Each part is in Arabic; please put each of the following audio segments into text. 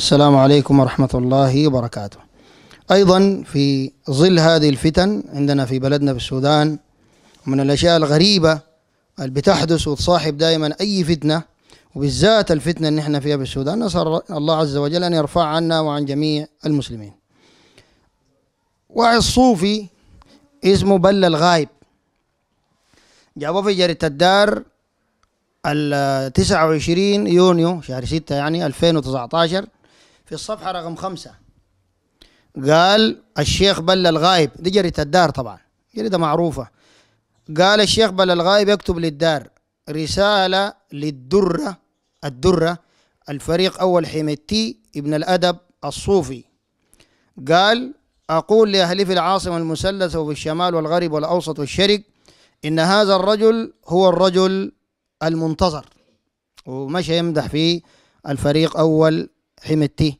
السلام عليكم ورحمة الله وبركاته أيضا في ظل هذه الفتن عندنا في بلدنا في السودان من الأشياء الغريبة اللي بتحدث وتصاحب دائما أي فتنة وبالذات الفتنة اللي نحن فيها في السودان نسأل الله عز وجل أن يرفع عنا وعن جميع المسلمين واحد صوفي اسمه بل الغايب جابوه في جريدة الدار ال 29 يونيو شهر 6 يعني 2019 في الصفحة رقم خمسة قال الشيخ بل الغايب دي جريدة الدار طبعا جريدة معروفة قال الشيخ بل الغايب يكتب للدار رسالة للدرة الدرة الفريق أول حميتي ابن الأدب الصوفي قال أقول لأهلي في العاصمة المثلث وفي الشمال والغرب والأوسط والشرق إن هذا الرجل هو الرجل المنتظر ومشى يمدح في الفريق أول حمدتيه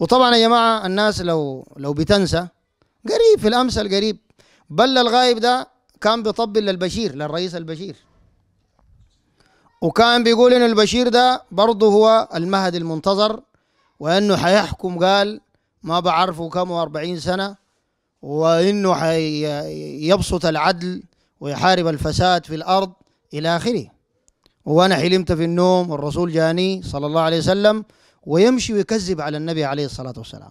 وطبعا يا جماعه الناس لو لو بتنسى قريب في الامس القريب بل الغايب ده كان بيطبل للبشير للرئيس البشير وكان بيقول ان البشير ده برضه هو المهدي المنتظر وانه حيحكم قال ما بعرفه كم و40 سنه وانه حيبسط العدل ويحارب الفساد في الارض الى اخره وانا حلمت في النوم والرسول جاني صلى الله عليه وسلم ويمشي ويكذب على النبي عليه الصلاة والسلام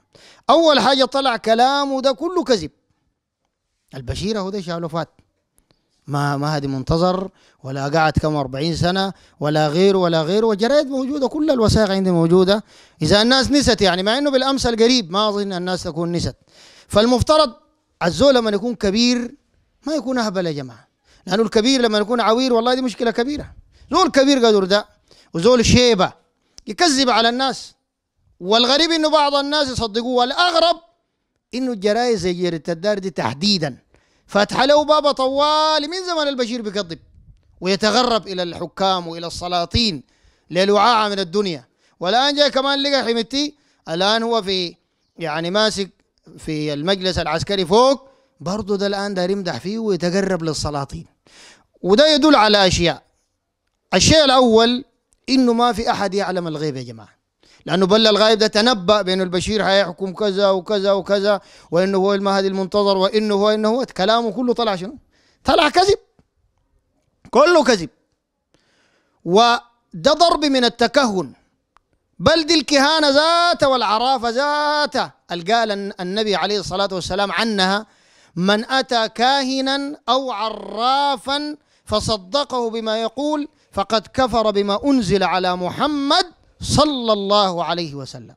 أول حاجة طلع كلامه ده كله كذب البشيرة هو ده شالوفات ما ما هذه منتظر ولا قعد كم 40 سنة ولا غيره ولا غيره والجرايد موجودة كل الوثائق عندي موجودة إذا الناس نست يعني مع إنه بالأمس القريب ما أظن الناس تكون نست فالمفترض الزول لما يكون كبير ما يكون أهبل يا جماعة لأنه الكبير لما يكون عوير والله دي مشكلة كبيرة زول كبير قدر ده وزول شيبة يكذب على الناس والغريب انه بعض الناس يصدقوه والاغرب انه الجرائد زي جريده الدار دي تحديدا فاتحه له باب طوال من زمان البشير بيكذب ويتغرب الى الحكام والى السلاطين للوعاعه من الدنيا والان جاء كمان لقى حميتي الان هو في يعني ماسك في المجلس العسكري فوق برضه ده الان ده يمدح فيه ويتقرب للسلاطين وده يدل على اشياء الشيء الاول انه ما في احد يعلم الغيب يا جماعه لانه بل الغيب ده تنبأ بانه البشير حيحكم كذا وكذا وكذا وانه هو المهدي المنتظر وانه هو انه هو كلامه كله طلع شنو؟ طلع كذب كله كذب وده ضرب من التكهن بل دي الكهانه ذاتها والعرافه ذاتها اللي قال النبي عليه الصلاه والسلام عنها من اتى كاهنا او عرافا فصدقه بما يقول فقد كفر بما أنزل على محمد صلى الله عليه وسلم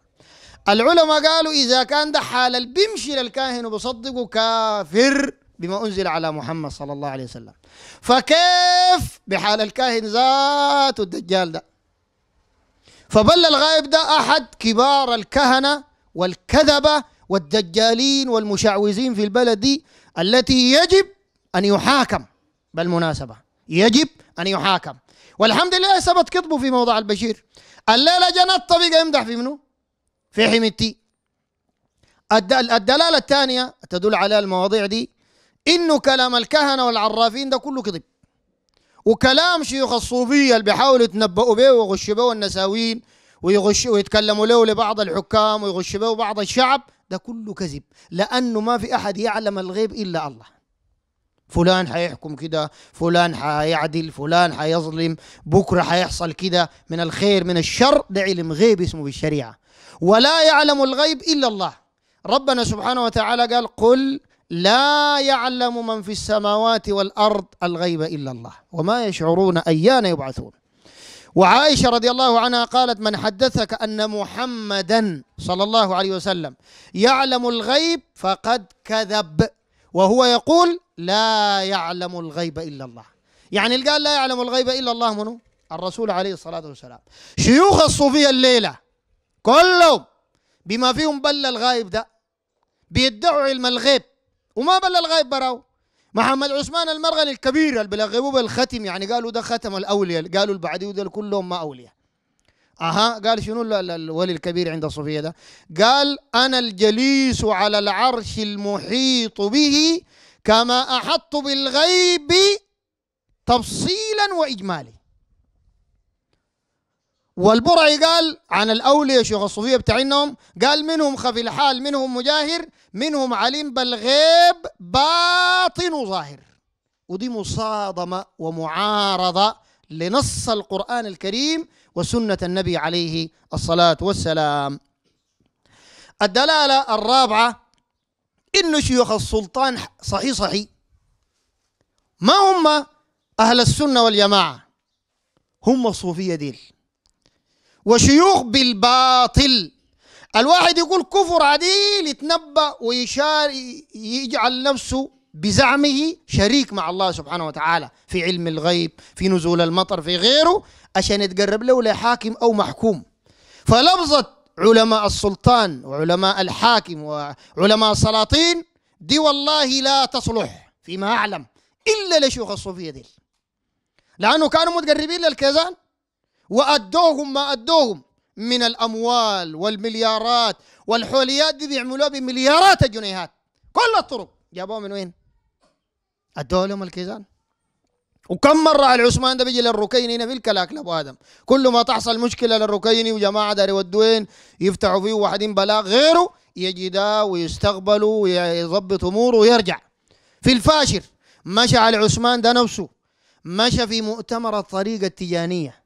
العلماء قالوا إذا كان ده حال بيمشي للكاهن وبصدقه كافر بما أنزل على محمد صلى الله عليه وسلم فكيف بحال الكاهن ذاته الدجال ده فبل الغائب ده أحد كبار الكهنة والكذبة والدجالين والمشعوذين في البلد دي التي يجب أن يحاكم بالمناسبة يجب أن يحاكم والحمد لله ثبت كذبه في موضع البشير الليلة جنت طبيقة يمدح في منو في حميدتي الدلالة الثانية تدل على المواضيع دي إنه كلام الكهنة والعرافين ده كله كذب وكلام شيوخ الصوفية اللي بيحاولوا يتنبؤوا به ويغشوا به النساوين ويغش ويتكلموا له لبعض الحكام ويغشوا به بعض الشعب ده كله كذب لأنه ما في أحد يعلم الغيب إلا الله فلان حيحكم كده فلان حيعدل فلان حيظلم بكره حيحصل كده من الخير من الشر ده علم غيب اسمه بالشريعه ولا يعلم الغيب الا الله ربنا سبحانه وتعالى قال قل لا يعلم من في السماوات والارض الغيب الا الله وما يشعرون ايان يبعثون وعائشه رضي الله عنها قالت من حدثك ان محمدا صلى الله عليه وسلم يعلم الغيب فقد كذب وهو يقول لا يعلم الغيب إلا الله يعني اللي قال لا يعلم الغيب إلا الله منه الرسول عليه الصلاة والسلام شيوخ الصوفية الليلة كلهم بما فيهم بل الغايب ده بيدعوا علم الغيب وما بل الغيب براو محمد عثمان المرغني الكبير اللي بيلغبوه بالختم يعني قالوا ده ختم الأولياء قالوا اللي ده كلهم ما أولياء اها قال شنو الولي الكبير عند صوفيا ده قال انا الجليس على العرش المحيط به كما احط بالغيب تفصيلا واجمالا والبرعي قال عن الاولياء شيوخ الصوفيه بتاعينهم قال منهم خفي الحال منهم مجاهر منهم عليم بالغيب باطن وظاهر ودي مصادمه ومعارضه لنص القران الكريم وسنة النبي عليه الصلاة والسلام الدلالة الرابعة إن شيوخ السلطان صحيح صحيح ما هم أهل السنة والجماعة هم الصوفية ديل وشيوخ بالباطل الواحد يقول كفر عديل يتنبأ ويشار يجعل نفسه بزعمه شريك مع الله سبحانه وتعالى في علم الغيب في نزول المطر في غيره عشان يتقرب له لحاكم أو محكوم فلفظة علماء السلطان وعلماء الحاكم وعلماء السلاطين دي والله لا تصلح فيما أعلم إلا لشيوخ الصوفية دي لأنه كانوا متقربين للكيزان وأدوهم ما أدوهم من الأموال والمليارات والحوليات دي بيعملوها بمليارات الجنيهات كل الطرق جابوها من وين؟ أدوها لهم الكيزان وكم مرة العثمان ده بيجي للركيني هنا في الكلاك لأبو آدم كل ما تحصل مشكلة للركيني وجماعة داري ودوين يفتحوا فيه واحدين بلاغ غيره يجي ده ويستقبله ويضبط أموره ويرجع في الفاشر مشى على عثمان ده نفسه مشى في مؤتمر الطريقة التجانية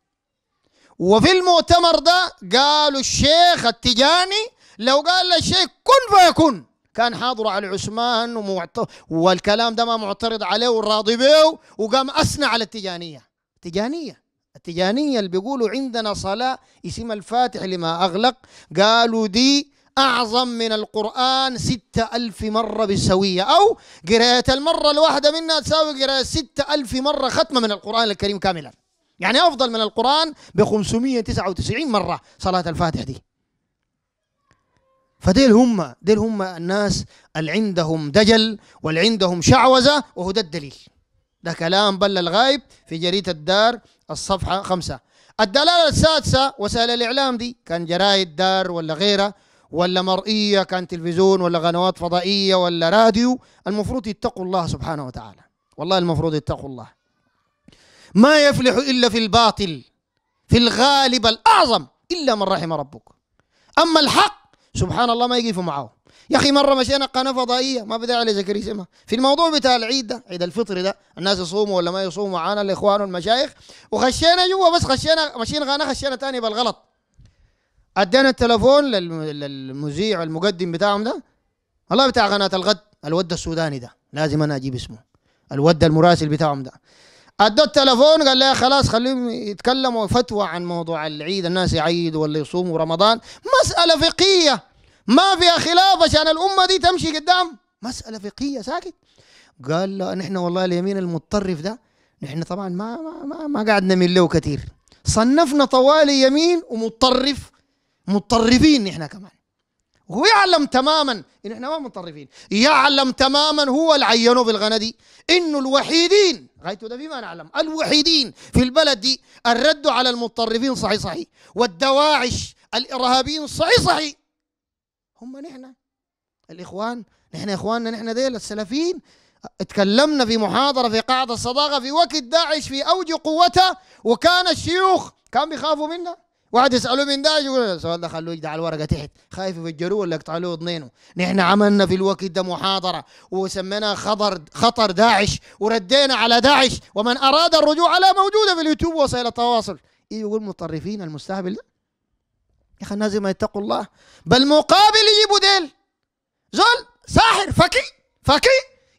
وفي المؤتمر ده قالوا الشيخ التجاني لو قال للشيخ كن فيكون كان حاضر على عثمان ومعت... والكلام ده ما معترض عليه وراضي به وقام أثنى على التجانية تجانية التجانية اللي بيقولوا عندنا صلاة اسم الفاتح لما أغلق قالوا دي أعظم من القرآن ستة ألف مرة بالسوية أو قراية المرة الواحدة منها تساوي قراية ستة ألف مرة ختمة من القرآن الكريم كاملا يعني أفضل من القرآن ب 599 مرة صلاة الفاتح دي فديل هم ديل هم الناس اللي عندهم دجل واللي عندهم شعوذة وهو ده الدليل ده كلام بل الغايب في جريدة الدار الصفحة خمسة الدلالة السادسة وسائل الإعلام دي كان جرايد دار ولا غيرها ولا مرئية كان تلفزيون ولا قنوات فضائية ولا راديو المفروض يتقوا الله سبحانه وتعالى والله المفروض يتقوا الله ما يفلح إلا في الباطل في الغالب الأعظم إلا من رحم ربك أما الحق سبحان الله ما يقفوا معه يا اخي مره مشينا قناه فضائيه ما بدا علي زكريا اسمها في الموضوع بتاع العيد ده عيد الفطر ده الناس يصوموا ولا ما يصوموا معانا الاخوان والمشايخ وخشينا جوا بس خشينا ماشيين غانا خشينا تاني بالغلط ادينا التليفون للمذيع المقدم بتاعهم ده الله بتاع قناه الغد الود السوداني ده لازم انا اجيب اسمه الود المراسل بتاعهم ده ادوا التلفون قال لها خلاص خليهم يتكلموا فتوى عن موضوع العيد الناس يعيدوا ولا يصوموا رمضان مسألة فقهية ما فيها خلاف عشان الأمة دي تمشي قدام مسألة فقهية ساكت قال له نحن والله اليمين المتطرف ده نحن طبعا ما ما ما, ما قعدنا من له كثير صنفنا طوالي يمين ومتطرف متطرفين نحن كمان هو يعلم تماما ان احنا ما متطرفين يعلم تماما هو العين بالغندي انه الوحيدين غايته ده فيما نعلم الوحيدين في البلد دي الرد على المتطرفين صحيح صحيح والدواعش الارهابيين صحيح صحيح هم نحن الاخوان نحن اخواننا نحن ديل السلفيين اتكلمنا في محاضرة في قاعدة الصداقة في وقت داعش في أوج قوتها وكان الشيوخ كان بيخافوا منا واحد يسألوه من ده يقول السؤال ده خلوه يجدع الورقه تحت خايف يفجروه ولا يقطع له اذنينه نحن عملنا في الوقت ده محاضره وسميناها خطر خطر داعش وردينا على داعش ومن اراد الرجوع لا موجوده في اليوتيوب وسائل التواصل إيه يقول متطرفين المستهبل ده يا اخي الناس ما يتقوا الله بل مقابل يجيبوا ديل زول ساحر فكي فكي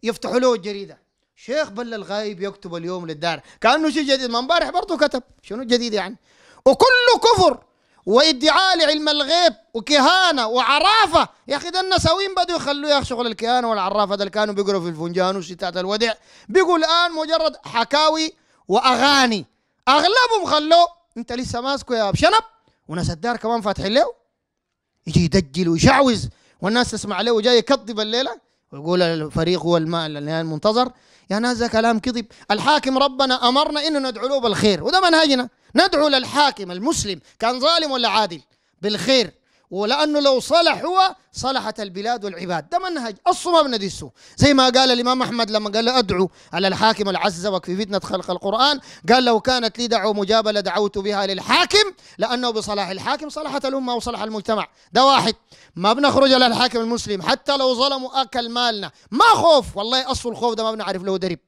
يفتحوا له الجريده شيخ بل الغايب يكتب اليوم للدار كانه شيء جديد ما امبارح برضه كتب شنو الجديد يعني وكله كفر وادعاء لعلم الغيب وكهانه وعرافه يا اخي ده النساويين بدوا يخلوا يا اخي شغل الكهانه والعرافه ده اللي كانوا بيقروا في الفنجان وشتات الودع بيقول الان مجرد حكاوي واغاني اغلبهم خلوه انت لسه ماسكه يا شنب وناس الدار كمان فاتحين له يجي يدجل ويشعوز والناس تسمع له وجاي يكذب الليله ويقول الفريق هو الماء المنتظر يا ناس ده كلام كذب الحاكم ربنا امرنا انه ندعو له بالخير وده منهجنا ندعو للحاكم المسلم كان ظالم ولا عادل بالخير ولانه لو صلح هو صلحت البلاد والعباد ده منهج الصوم من ديسو زي ما قال الامام احمد لما قال ادعو على الحاكم العزوك في فتنه خلق القران قال لو كانت لي دعوه مجابه لدعوت بها للحاكم لانه بصلاح الحاكم صلحت الامه وصلح المجتمع ده واحد ما بنخرج على الحاكم المسلم حتى لو ظلموا اكل مالنا ما خوف والله اصل الخوف ده ما بنعرف له درب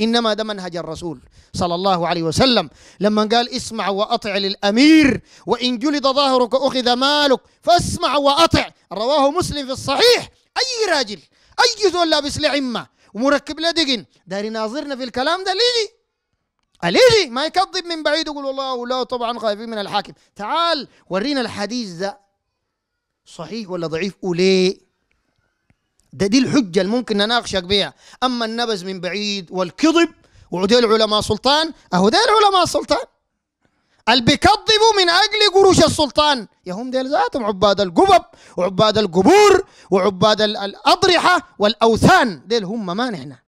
إنما ده منهج الرسول صلى الله عليه وسلم لما قال اسمع وأطع للأمير وإن جلد ظاهرك أخذ مالك فاسمع وأطع رواه مسلم في الصحيح أي راجل أي زول لابس لعمة ومركب له دقن داير يناظرنا في الكلام ده ليجي ليجي ما يكذب من بعيد يقول والله لا طبعا خايفين من الحاكم تعال ورينا الحديث ده صحيح ولا ضعيف وليه ده دي الحجة اللي ممكن نناقشك بها أما النبز من بعيد والكذب وعدي العلماء سلطان أهو ده العلماء سلطان اللي بيكذبوا من أجل قروش السلطان يا هم ديل ذاتهم عباد القبب وعباد القبور وعباد الأضرحة والأوثان ديل هم ما نحن